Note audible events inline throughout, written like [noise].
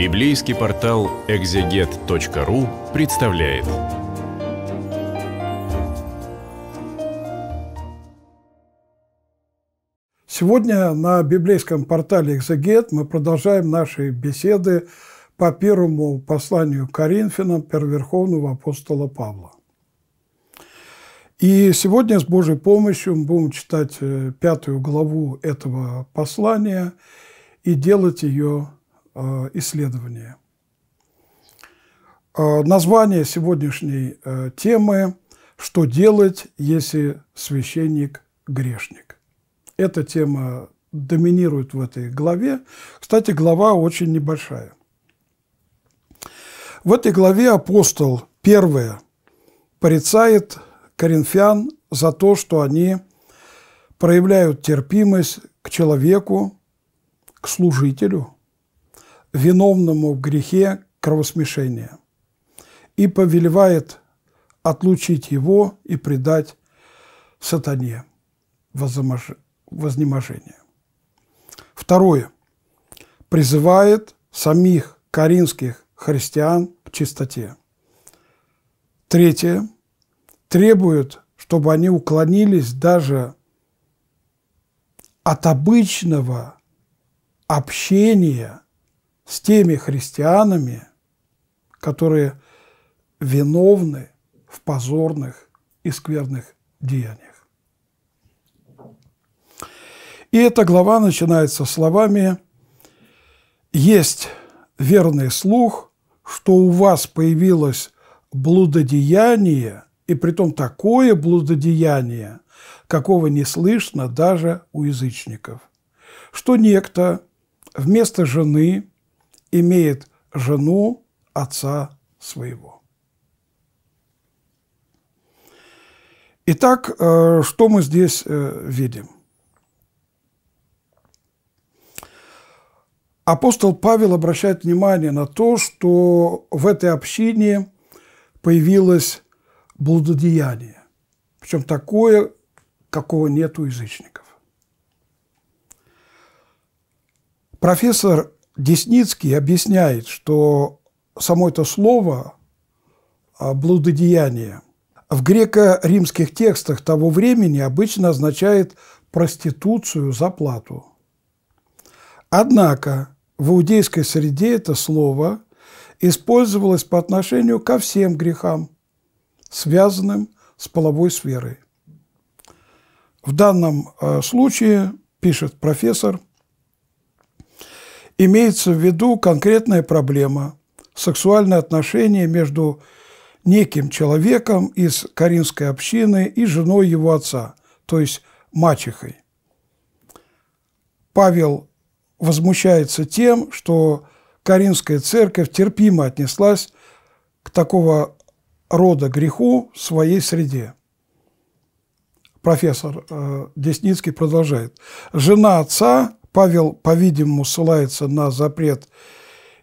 Библейский портал экзегет.ру представляет. Сегодня на библейском портале «Экзегет» мы продолжаем наши беседы по первому посланию Коринфянам первоверховного апостола Павла. И сегодня с Божьей помощью мы будем читать э, пятую главу этого послания и делать ее Э, исследования. Э, название сегодняшней э, темы «Что делать, если священник грешник?». Эта тема доминирует в этой главе. Кстати, глава очень небольшая. В этой главе апостол, первое, порицает коринфян за то, что они проявляют терпимость к человеку, к служителю – виновному в грехе кровосмешения и повелевает отлучить его и предать сатане вознеможение. Второе. Призывает самих коринфских христиан к чистоте. Третье. Требует, чтобы они уклонились даже от обычного общения с теми христианами, которые виновны в позорных и скверных деяниях. И эта глава начинается словами «Есть верный слух, что у вас появилось блудодеяние, и притом такое блудодеяние, какого не слышно даже у язычников, что некто вместо жены – имеет жену отца своего. Итак, э, что мы здесь э, видим? Апостол Павел обращает внимание на то, что в этой общине появилось блудодеяние, причем такое, какого нет у язычников. Профессор Десницкий объясняет, что само это слово а, «блудодеяние» в греко-римских текстах того времени обычно означает проституцию за плату. Однако в иудейской среде это слово использовалось по отношению ко всем грехам, связанным с половой сферой. В данном а, случае, пишет профессор, имеется в виду конкретная проблема – сексуальные отношения между неким человеком из Каринской общины и женой его отца, то есть мачехой. Павел возмущается тем, что Каринская церковь терпимо отнеслась к такого рода греху в своей среде. Профессор э, Десницкий продолжает. «Жена отца Павел, по-видимому, ссылается на запрет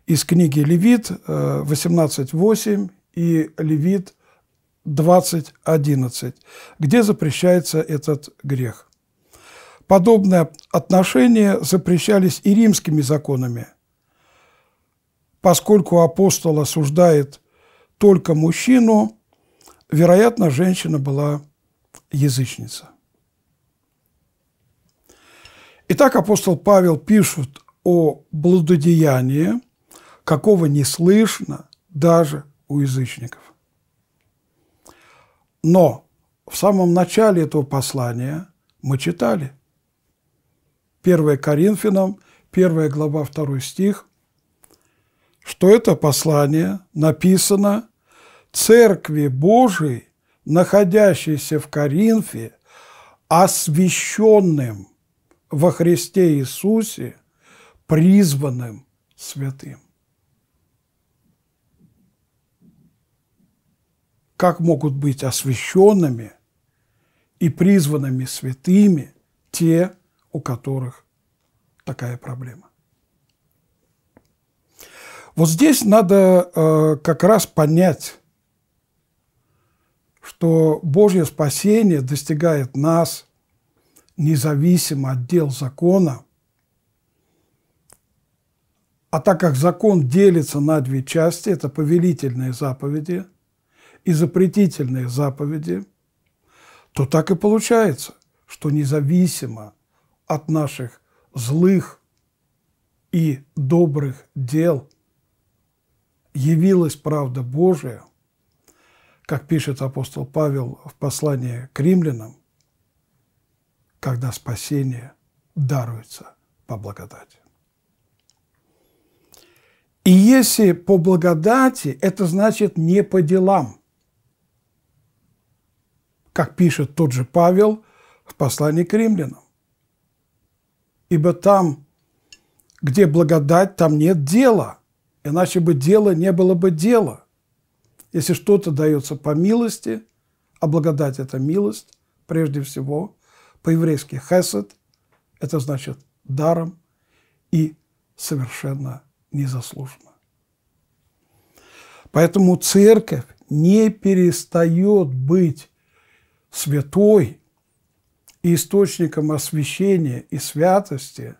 из книги Левит 18.8 э, и Левит 20.11, где запрещается этот грех. Подобные отношения запрещались и римскими законами, поскольку апостол осуждает только мужчину, вероятно, женщина была язычница. Итак, апостол Павел пишет о блудодеянии, какого не слышно даже у язычников. Но в самом начале этого послания мы читали 1 Коринфянам, 1 глава, 2 стих, что это послание написано Церкви Божией, находящейся в Коринфе, освященным – во Христе Иисусе призванным святым. Как могут быть освященными и призванными святыми те, у которых такая проблема? Вот здесь надо э, как раз понять, что Божье спасение достигает нас независимо от дел закона, а так как закон делится на две части, это повелительные заповеди и запретительные заповеди, то так и получается, что независимо от наших злых и добрых дел явилась правда Божия, как пишет апостол Павел в послании к римлянам – когда спасение даруется по благодати. И если по благодати, это значит не по делам. Как пишет тот же Павел в послании к римлянам. Ибо там, где благодать, там нет дела. Иначе бы дело не было бы дела. Если что-то дается по милости, а благодать – это милость, прежде всего, по-еврейски хесед – это значит даром и совершенно незаслуженно. Поэтому церковь не перестает быть святой и источником освящения и святости,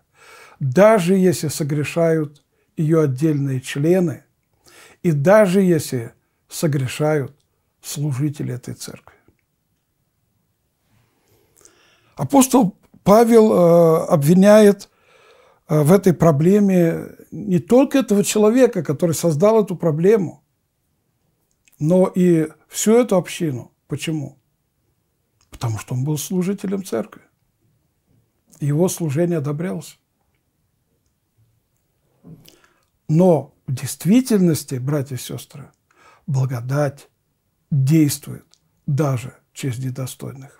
даже если согрешают ее отдельные члены и даже если согрешают служители этой церкви. Апостол Павел э, обвиняет э, в этой проблеме не только этого человека, который создал эту проблему, но и всю эту общину. Почему? Потому что он был служителем церкви. Его служение одобрялось. Но в действительности, братья и сестры, благодать действует даже через недостойных.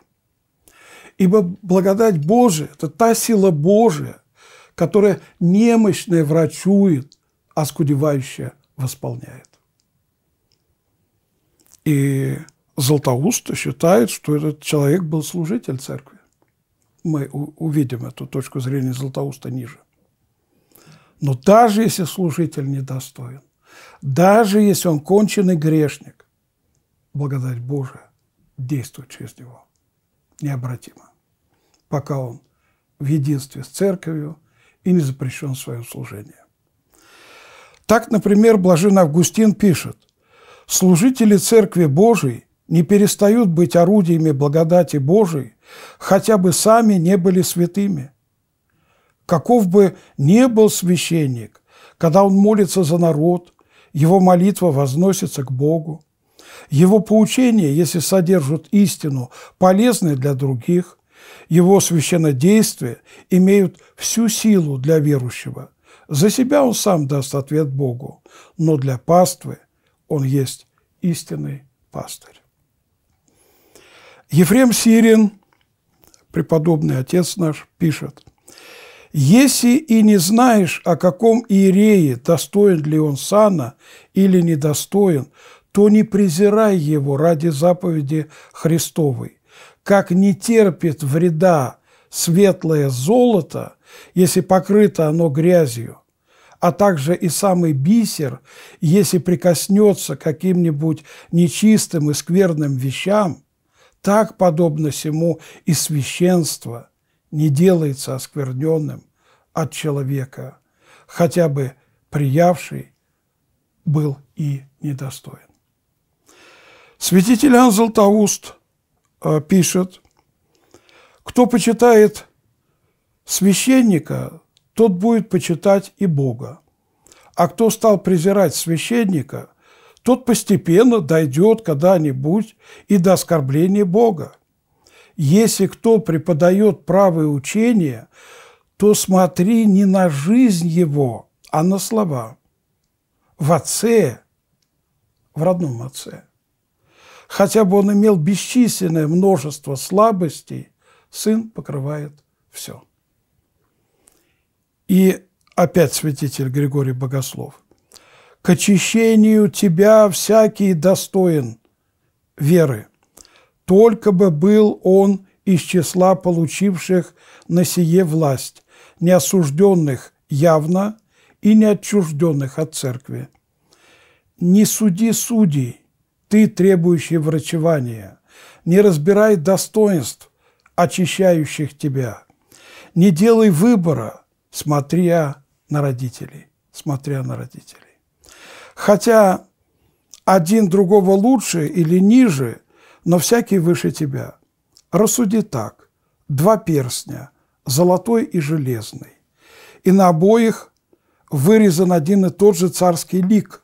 Ибо благодать Божия – это та сила Божия, которая немощная врачует, а скудевающая восполняет. И Златоуст считает, что этот человек был служитель церкви. Мы увидим эту точку зрения Златоуста ниже. Но даже если служитель недостоин, даже если он конченый грешник, благодать Божия действует через него необратимо, пока он в единстве с церковью и не запрещен в своем служении. Так, например, Блажен Августин пишет, «Служители Церкви Божией не перестают быть орудиями благодати Божией, хотя бы сами не были святыми. Каков бы ни был священник, когда он молится за народ, его молитва возносится к Богу, его поучения, если содержат истину, полезны для других, его священнодействия имеют всю силу для верующего. За себя он сам даст ответ Богу, но для паствы он есть истинный пастырь. Ефрем Сирин, преподобный отец наш, пишет, «Если и не знаешь, о каком иерее, достоин ли он сана или недостоин, то не презирай его ради заповеди Христовой. Как не терпит вреда светлое золото, если покрыто оно грязью, а также и самый бисер, если прикоснется к каким-нибудь нечистым и скверным вещам, так, подобно сему и священство не делается оскверненным от человека, хотя бы приявший был и недостоин. Святитель Иоанн Златоуст э, пишет, кто почитает священника, тот будет почитать и Бога. А кто стал презирать священника, тот постепенно дойдет когда-нибудь и до оскорбления Бога. Если кто преподает правое учение, то смотри не на жизнь его, а на слова. В отце, в родном отце – Хотя бы он имел бесчисленное множество слабостей, сын покрывает все. И опять святитель Григорий Богослов. «К очищению тебя всякий достоин веры, только бы был он из числа получивших на сие власть, не осужденных явно и не отчужденных от церкви. Не суди судей, ты, требующий врачевания, не разбирай достоинств, очищающих тебя, не делай выбора, смотря на родителей, смотря на родителей. Хотя один другого лучше или ниже, но всякий выше тебя. Рассуди так. Два перстня, золотой и железный. И на обоих вырезан один и тот же царский лик,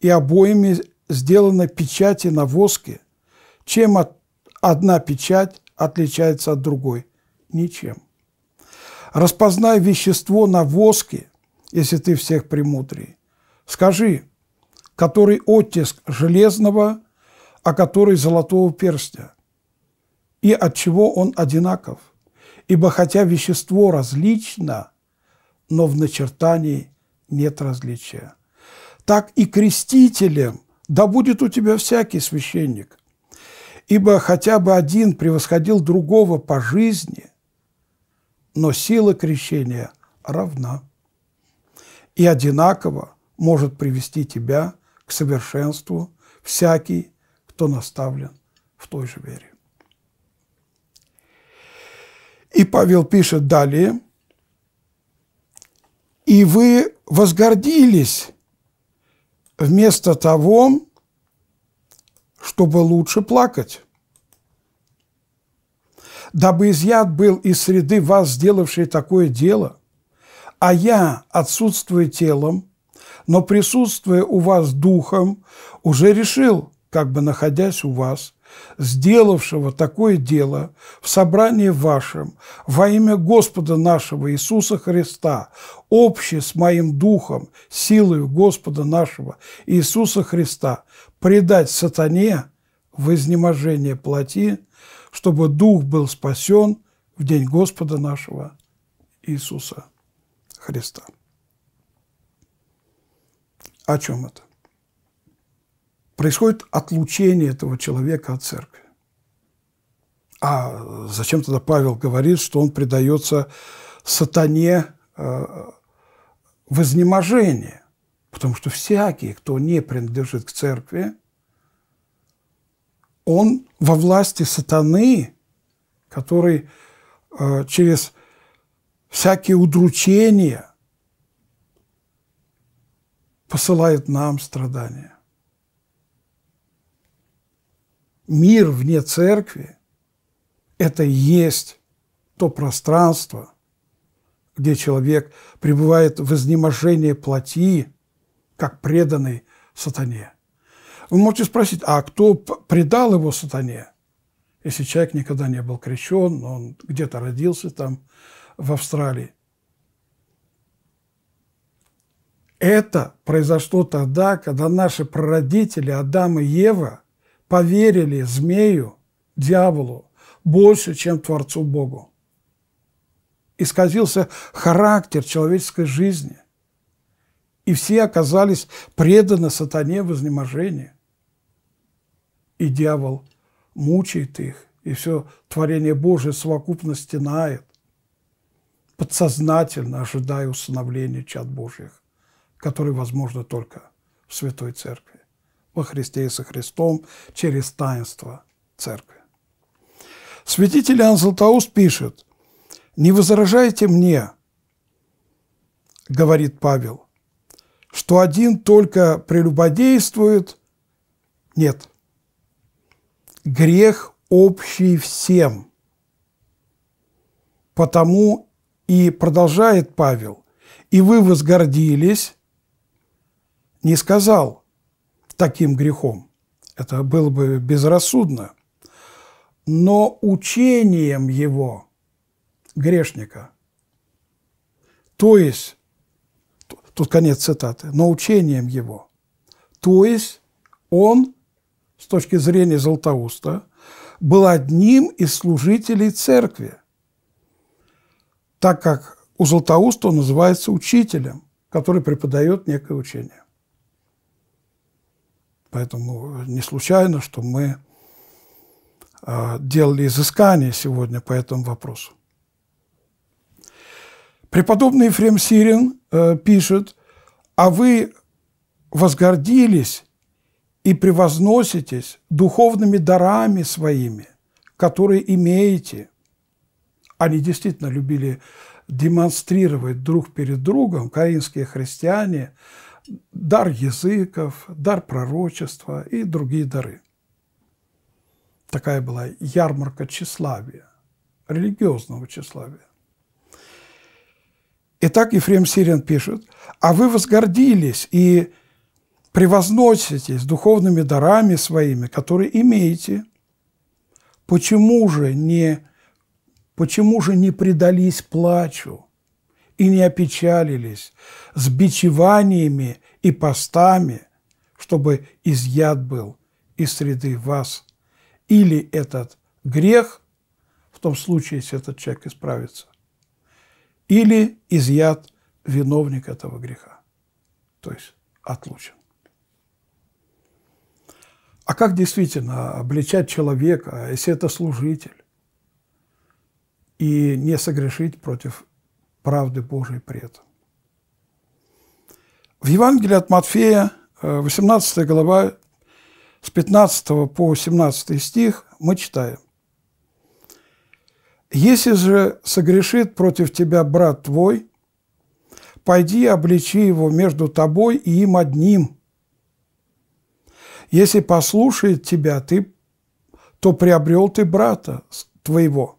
и обоими сделаны печати на воске. Чем от, одна печать отличается от другой? Ничем. Распознай вещество на воске, если ты всех премудрий. Скажи, который оттиск железного, а который золотого перстня, и от чего он одинаков. Ибо хотя вещество различно, но в начертании нет различия. Так и крестителям – да будет у тебя всякий священник, ибо хотя бы один превосходил другого по жизни, но сила крещения равна и одинаково может привести тебя к совершенству всякий, кто наставлен в той же вере. И Павел пишет далее, «И вы возгордились вместо того, чтобы лучше плакать. Дабы изъят был из среды вас, сделавший такое дело, а я, отсутствуя телом, но присутствуя у вас духом, уже решил, как бы находясь у вас, сделавшего такое дело в собрании вашем во имя Господа нашего Иисуса Христа, общее с моим духом, силою Господа нашего Иисуса Христа, предать сатане в изнеможение плоти, чтобы дух был спасен в день Господа нашего Иисуса Христа. О чем это? происходит отлучение этого человека от церкви. А зачем тогда Павел говорит, что он предается сатане э, в изнеможение? Потому что всякий, кто не принадлежит к церкви, он во власти сатаны, который э, через всякие удручения посылает нам страдания. мир вне церкви – это и есть то пространство, где человек пребывает в изнеможении плоти, как преданный сатане. Вы можете спросить, а кто предал его сатане? Если человек никогда не был крещен, он где-то родился там в Австралии. Это произошло тогда, когда наши прародители Адам и Ева поверили змею, дьяволу, больше, чем Творцу Богу. Исказился характер человеческой жизни. И все оказались преданы сатане в изнеможении. И дьявол мучает их, и все творение Божие совокупно стенает, подсознательно ожидая установления чад Божьих, которые возможно только в Святой Церкви во Христе и со Христом через таинство Церкви. Святитель Иоанн Златоуст пишет, «Не возражайте мне, – говорит Павел, – что один только прелюбодействует, нет, грех общий всем. Потому и продолжает Павел, и вы возгордились, не сказал – таким грехом. Это было бы безрассудно. Но учением его, грешника, то есть, тут конец цитаты, но учением его, то есть он, с точки зрения Златоуста, был одним из служителей церкви, так как у Златоуста он называется учителем, который преподает некое учение. Поэтому э, не случайно, что мы э, делали изыскание сегодня по этому вопросу. Преподобный Ефрем Сирин э, пишет, «А вы возгордились и превозноситесь духовными дарами своими, которые имеете». Они действительно любили демонстрировать друг перед другом, каринские христиане – дар языков, дар пророчества и другие дары. Такая была ярмарка тщеславия, религиозного тщеславия. Итак, Ефрем Сирин пишет, «А вы возгордились и превозноситесь духовными дарами своими, которые имеете. Почему же не, почему же не предались плачу, и не опечалились с бичеваниями и постами, чтобы изъят был из среды вас или этот грех, в том случае, если этот человек исправится, или изъят виновник этого греха, то есть отлучен. А как действительно обличать человека, если это служитель, и не согрешить против правды Божьей при этом. В Евангелии от Матфея, 18 э, глава, с 15 по 17 стих мы читаем. «Если же согрешит против тебя брат твой, пойди обличи его между тобой и им одним. Если послушает тебя ты, то приобрел ты брата твоего.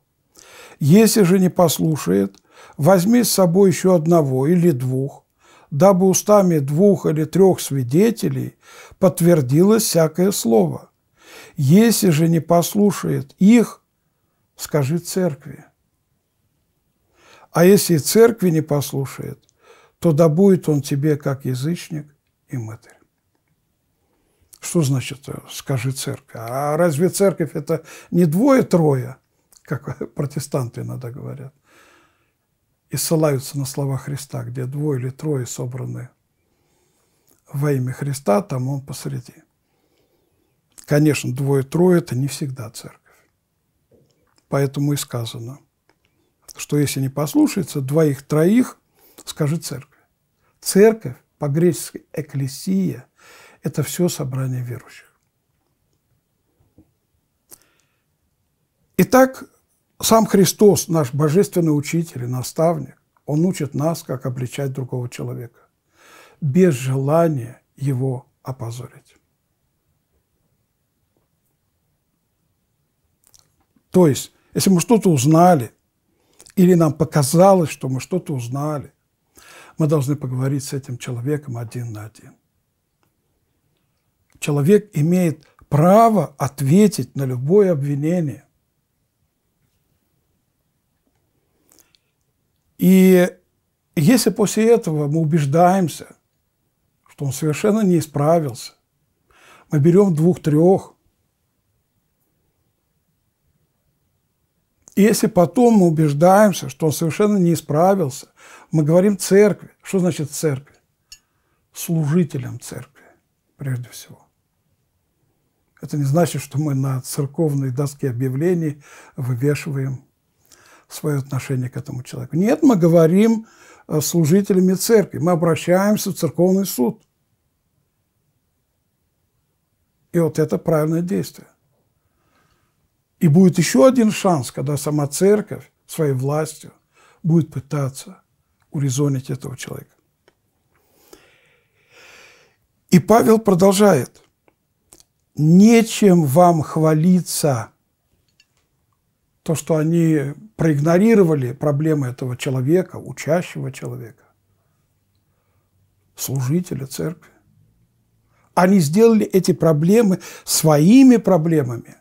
Если же не послушает, возьми с собой еще одного или двух, дабы устами двух или трех свидетелей подтвердилось всякое слово. Если же не послушает их, скажи церкви. А если церкви не послушает, то да будет он тебе как язычник и мытарь. Что значит э, «скажи церковь»? А разве церковь – это не двое-трое, как [laughs] протестанты иногда говорят? и ссылаются на слова Христа, где двое или трое собраны во имя Христа, там Он посреди. Конечно, двое-трое – это не всегда церковь. Поэтому и сказано, что если не послушается двоих-троих, скажи церковь. Церковь, по-гречески «экклесия» – это все собрание верующих. Итак, сам Христос, наш божественный учитель и наставник, Он учит нас, как обличать другого человека, без желания его опозорить. То есть, если мы что-то узнали, или нам показалось, что мы что-то узнали, мы должны поговорить с этим человеком один на один. Человек имеет право ответить на любое обвинение – И если после этого мы убеждаемся, что он совершенно не исправился, мы берем двух-трех, И если потом мы убеждаемся, что он совершенно не исправился, мы говорим церкви. Что значит церкви? Служителям церкви, прежде всего. Это не значит, что мы на церковной доске объявлений вывешиваем свое отношение к этому человеку. Нет, мы говорим э, с служителями церкви, мы обращаемся в церковный суд. И вот это правильное действие. И будет еще один шанс, когда сама церковь своей властью будет пытаться урезонить этого человека. И Павел продолжает. «Нечем вам хвалиться, то, что они проигнорировали проблемы этого человека, учащего человека, служителя церкви. Они сделали эти проблемы своими проблемами.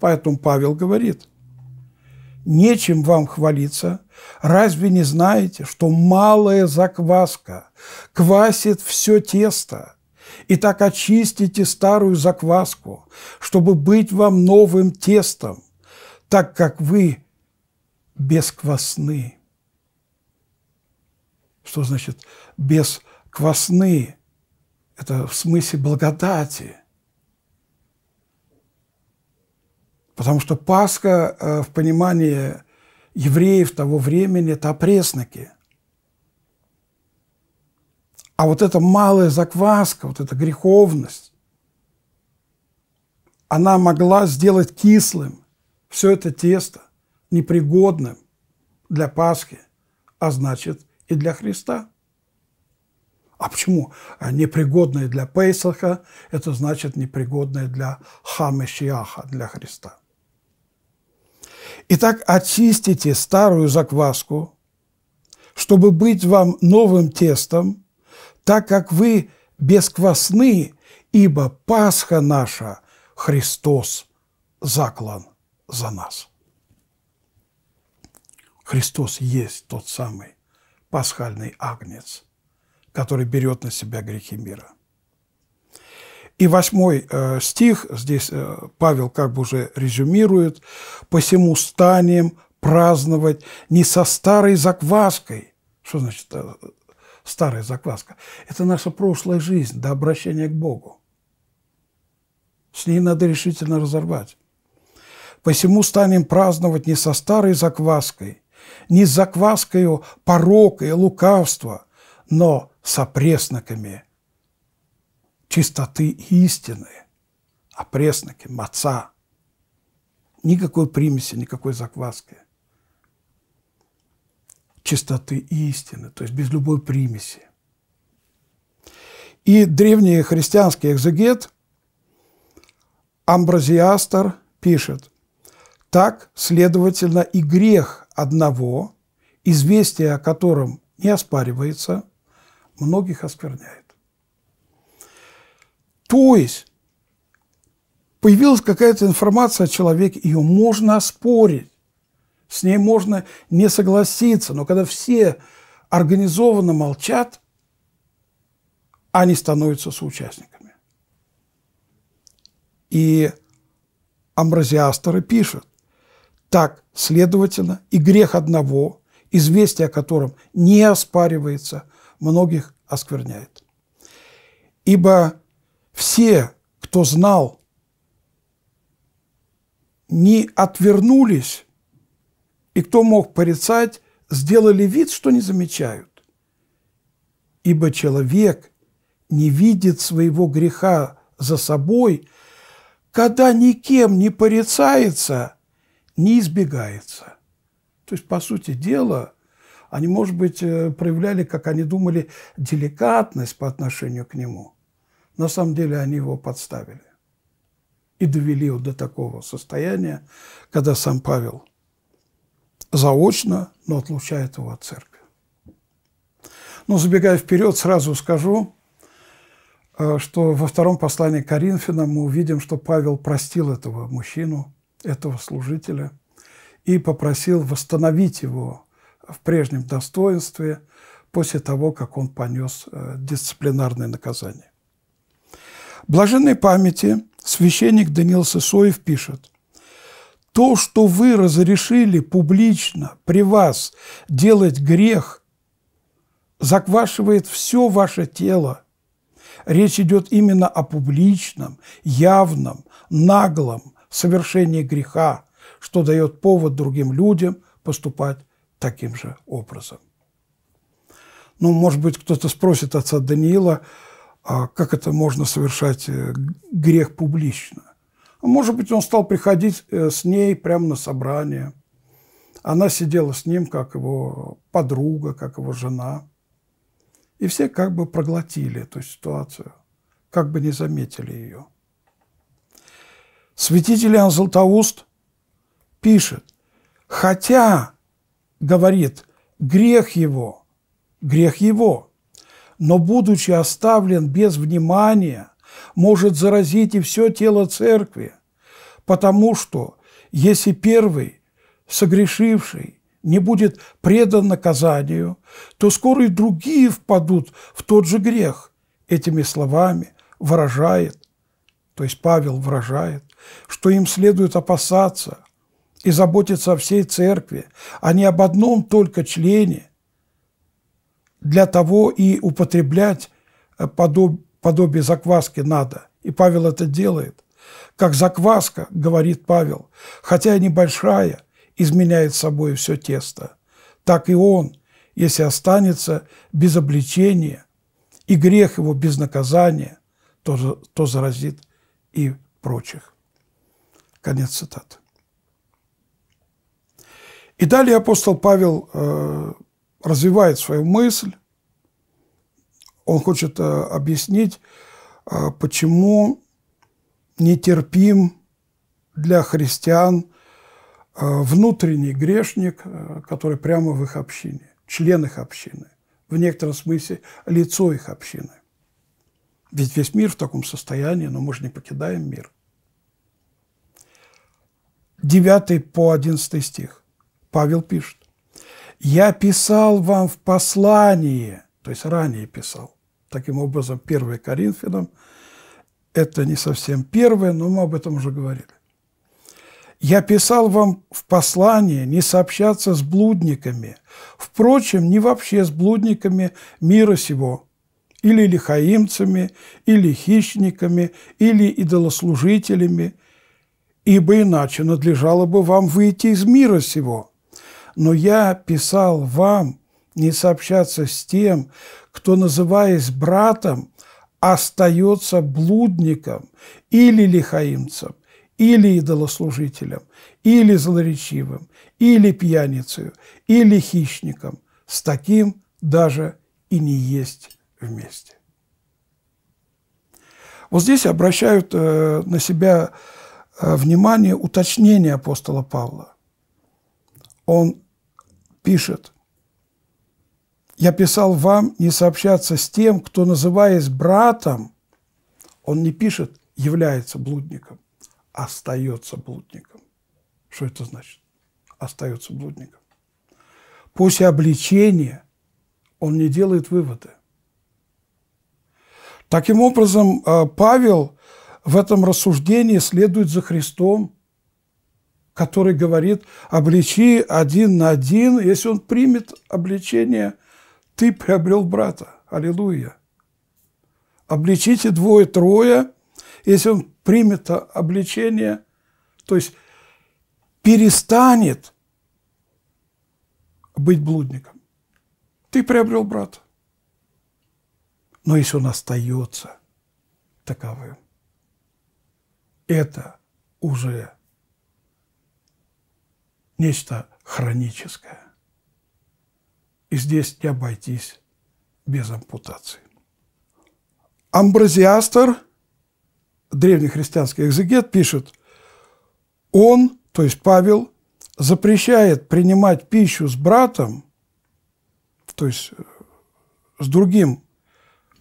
Поэтому Павел говорит, нечем вам хвалиться, разве не знаете, что малая закваска квасит все тесто, и так очистите старую закваску, чтобы быть вам новым тестом – так как вы бесквасны. Что значит бесквасны? Это в смысле благодати. Потому что Пасха э, в понимании евреев того времени – это опресники. А вот эта малая закваска, вот эта греховность, она могла сделать кислым все это тесто непригодным для Пасхи, а значит и для Христа. А почему? А непригодное для Пейсаха – это значит непригодное для Хамешиаха, для Христа. Итак, очистите старую закваску, чтобы быть вам новым тестом, так как вы бесквасны, ибо Пасха наша – Христос заклан за нас. Христос есть тот самый пасхальный агнец, который берет на себя грехи мира. И восьмой э, стих, здесь э, Павел как бы уже резюмирует, «посему станем праздновать не со старой закваской». Что значит э, старая закваска? Это наша прошлая жизнь до обращения к Богу. С ней надо решительно разорвать. Посему станем праздновать не со старой закваской, не с закваскою порока и лукавства, но с опресноками чистоты истины, опресноки а маца. Никакой примеси, никакой закваски. Чистоты истины, то есть без любой примеси. И древний христианский экзегет Амбразиастер пишет, так, следовательно, и грех одного, известие о котором не оспаривается, многих оскверняет. То есть появилась какая-то информация о человеке, ее можно оспорить, с ней можно не согласиться, но когда все организованно молчат, они становятся соучастниками. И амбразиасторы пишут, так, следовательно, и грех одного, известие о котором не оспаривается, многих оскверняет. Ибо все, кто знал, не отвернулись, и кто мог порицать, сделали вид, что не замечают. Ибо человек не видит своего греха за собой, когда никем не порицается – не избегается. То есть, по сути дела, они, может быть, э, проявляли, как они думали, деликатность по отношению к нему. На самом деле они его подставили и довели его до такого состояния, когда сам Павел заочно, но отлучает его от церкви. Но забегая вперед, сразу скажу, э, что во втором послании к Коринфянам мы увидим, что Павел простил этого мужчину – этого служителя и попросил восстановить его в прежнем достоинстве после того, как он понес э, дисциплинарное наказание. Блаженной памяти священник Даниил Сысоев пишет, «То, что вы разрешили публично при вас делать грех, заквашивает все ваше тело. Речь идет именно о публичном, явном, наглом, совершении греха, что дает повод другим людям поступать таким же образом. Ну, может быть, кто-то спросит отца Даниила, а как это можно совершать э, грех публично. А может быть, он стал приходить э, с ней прямо на собрание. Она сидела с ним, как его подруга, как его жена. И все как бы проглотили эту ситуацию, как бы не заметили ее. Святитель Иоанн Златоуст пишет, хотя, говорит, грех его, грех его, но, будучи оставлен без внимания, может заразить и все тело церкви, потому что, если первый, согрешивший, не будет предан наказанию, то скоро и другие впадут в тот же грех. Этими словами выражает, то есть Павел выражает, что им следует опасаться и заботиться о всей церкви, а не об одном только члене, для того и употреблять э, подобие закваски надо. И Павел это делает. Как закваска, говорит Павел, хотя и небольшая, изменяет собой все тесто. Так и он, если останется без обличения, и грех его без наказания, то, то заразит и прочих. Конец цитаты. И далее апостол Павел э, развивает свою мысль. Он хочет э, объяснить, э, почему нетерпим для христиан э, внутренний грешник, э, который прямо в их общине, член их общины, в некотором смысле лицо их общины. Ведь весь мир в таком состоянии, но мы же не покидаем мир – 9 по 11 стих. Павел пишет. «Я писал вам в послании», то есть ранее писал. Таким образом, 1 Коринфянам, это не совсем первое, но мы об этом уже говорили. «Я писал вам в послании не сообщаться с блудниками, впрочем, не вообще с блудниками мира сего, или лихаимцами, или хищниками, или идолослужителями, ибо иначе надлежало бы вам выйти из мира сего. Но я писал вам не сообщаться с тем, кто, называясь братом, остается блудником или лихаимцем, или идолослужителем, или злоречивым, или пьяницей, или хищником. С таким даже и не есть вместе. Вот здесь обращают э, на себя Э, внимание, уточнение апостола Павла. Он пишет, «Я писал вам не сообщаться с тем, кто, называясь братом, он не пишет, является блудником, а остается блудником». Что это значит? Остается блудником. После обличения он не делает выводы. Таким образом, э, Павел – в этом рассуждении следует за Христом, который говорит, обличи один на один, если он примет обличение, ты приобрел брата. Аллилуйя. Обличите двое-трое, если он примет обличение, то есть перестанет быть блудником. Ты приобрел брата. Но если он остается таковым, это уже нечто хроническое. И здесь не обойтись без ампутации. Амбразиастер, древнехристианский экзегет, пишет, он, то есть Павел, запрещает принимать пищу с братом, то есть э, с другим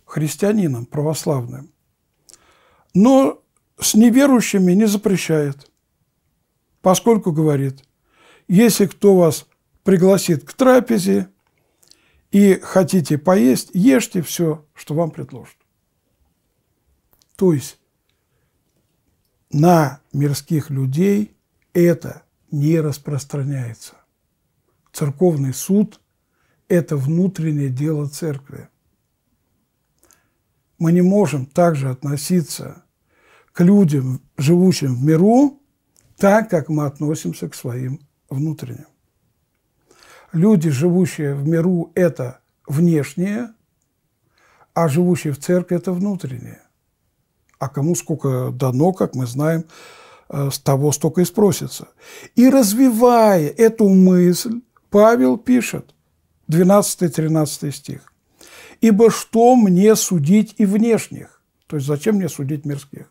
христианином православным, но с неверующими не запрещает, поскольку говорит, если кто вас пригласит к трапезе и хотите поесть, ешьте все, что вам предложат. То есть на мирских людей это не распространяется. Церковный суд – это внутреннее дело церкви. Мы не можем также относиться к людям, живущим в миру, так, как мы относимся к своим внутренним. Люди, живущие в миру, это внешнее, а живущие в церкви – это внутреннее. А кому сколько дано, как мы знаем, э, с того столько и спросится. И развивая эту мысль, Павел пишет, 12-13 стих, «Ибо что мне судить и внешних?» То есть зачем мне судить мирских?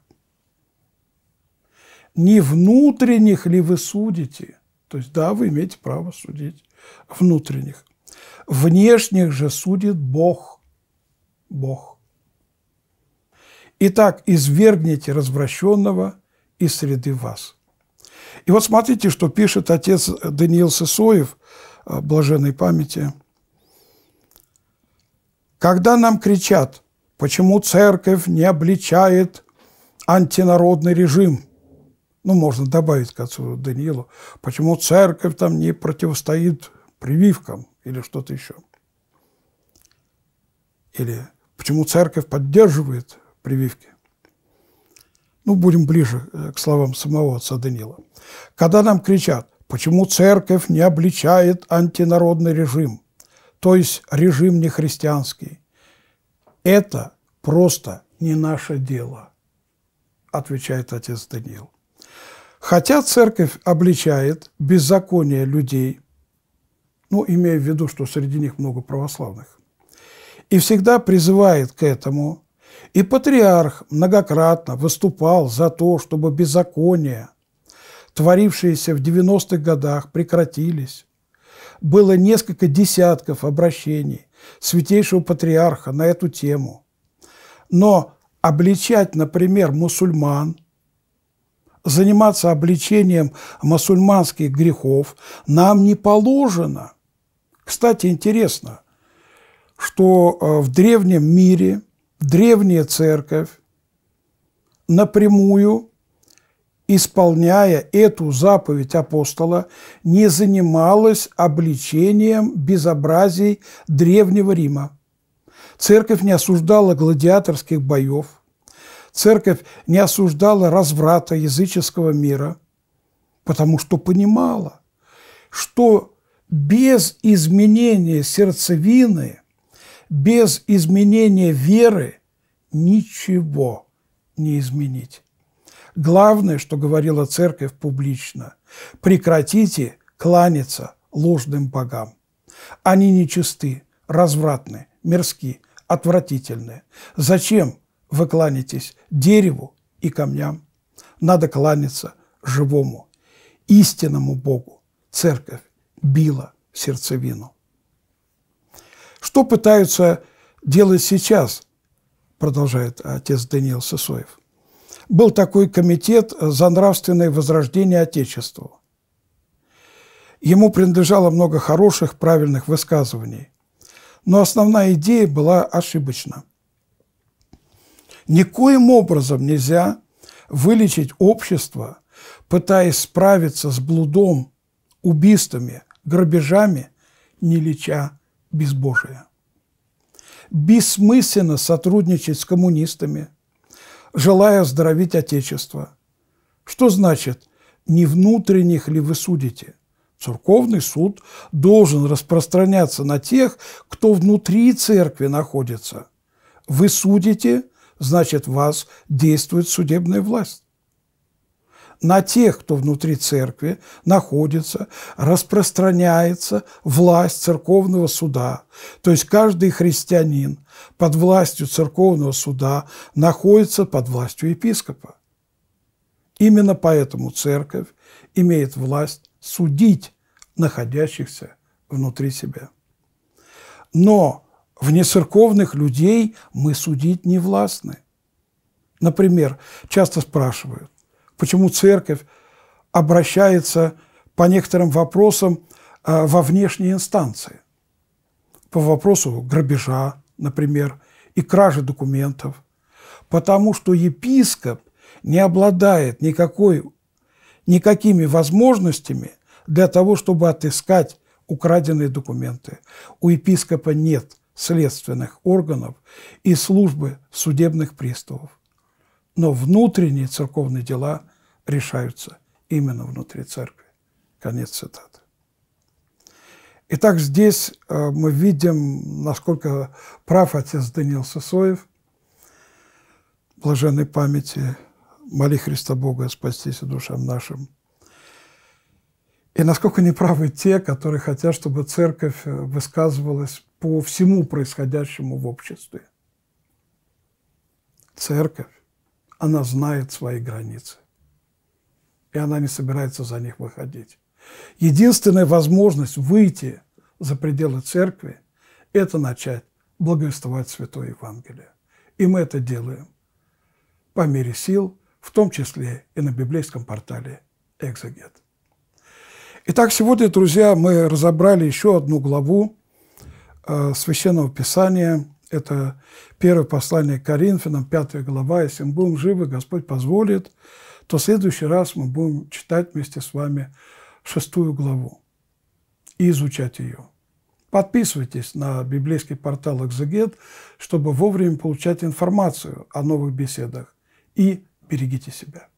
не внутренних ли вы судите? То есть, да, вы имеете право судить внутренних. Внешних же судит Бог. Бог. Итак, извергните развращенного из среды вас. И вот смотрите, что пишет отец Даниил Сысоев, э, блаженной памяти. Когда нам кричат, почему церковь не обличает антинародный режим – ну, можно добавить к отцу Даниилу, почему церковь там не противостоит прививкам или что-то еще. Или почему церковь поддерживает прививки. Ну, будем ближе э, к словам самого отца Даниила. Когда нам кричат, почему церковь не обличает антинародный режим, то есть режим нехристианский, это просто не наше дело, отвечает отец Даниил. Хотя церковь обличает беззаконие людей, ну, имея в виду, что среди них много православных, и всегда призывает к этому, и патриарх многократно выступал за то, чтобы беззакония, творившиеся в 90-х годах, прекратились. Было несколько десятков обращений святейшего патриарха на эту тему. Но обличать, например, мусульман – заниматься обличением мусульманских грехов нам не положено. Кстати, интересно, что э, в древнем мире древняя церковь напрямую, исполняя эту заповедь апостола, не занималась обличением безобразий Древнего Рима. Церковь не осуждала гладиаторских боев – Церковь не осуждала разврата языческого мира, потому что понимала, что без изменения сердцевины, без изменения веры ничего не изменить. Главное, что говорила церковь публично – прекратите кланяться ложным богам. Они нечисты, развратны, мирски, отвратительны. Зачем вы кланяетесь дереву и камням. Надо кланяться живому, истинному Богу. Церковь била сердцевину. Что пытаются делать сейчас, продолжает отец Даниил Сысоев. Был такой комитет за нравственное возрождение Отечества. Ему принадлежало много хороших, правильных высказываний. Но основная идея была ошибочна. Никоим образом нельзя вылечить общество, пытаясь справиться с блудом, убийствами, грабежами, не леча безбожия. Бессмысленно сотрудничать с коммунистами, желая оздоровить Отечество. Что значит «не внутренних ли вы судите»? Церковный суд должен распространяться на тех, кто внутри церкви находится. Вы судите значит, в вас действует судебная власть. На тех, кто внутри церкви находится, распространяется власть церковного суда. То есть каждый христианин под властью церковного суда находится под властью епископа. Именно поэтому церковь имеет власть судить находящихся внутри себя. Но внецерковных людей мы судить не властны. Например, часто спрашивают, почему церковь обращается по некоторым вопросам а, во внешние инстанции. По вопросу грабежа, например, и кражи документов. Потому что епископ не обладает никакой, никакими возможностями для того, чтобы отыскать украденные документы. У епископа нет следственных органов и службы судебных приставов. Но внутренние церковные дела решаются именно внутри церкви. Конец цитаты. Итак, здесь э, мы видим, насколько прав отец Даниил Сысоев, блаженной памяти, моли Христа Бога, спастись душам нашим. И насколько неправы те, которые хотят, чтобы церковь э, высказывалась по всему происходящему в обществе. Церковь, она знает свои границы, и она не собирается за них выходить. Единственная возможность выйти за пределы церкви – это начать благовествовать Святое Евангелие. И мы это делаем по мере сил, в том числе и на библейском портале «Экзегет». Итак, сегодня, друзья, мы разобрали еще одну главу Э, Священного Писания. Это первое послание к Коринфянам, 5 глава. Если мы будем живы, Господь позволит, то в следующий раз мы будем читать вместе с вами шестую главу и изучать ее. Подписывайтесь на библейский портал «Экзегет», чтобы вовремя получать информацию о новых беседах. И берегите себя.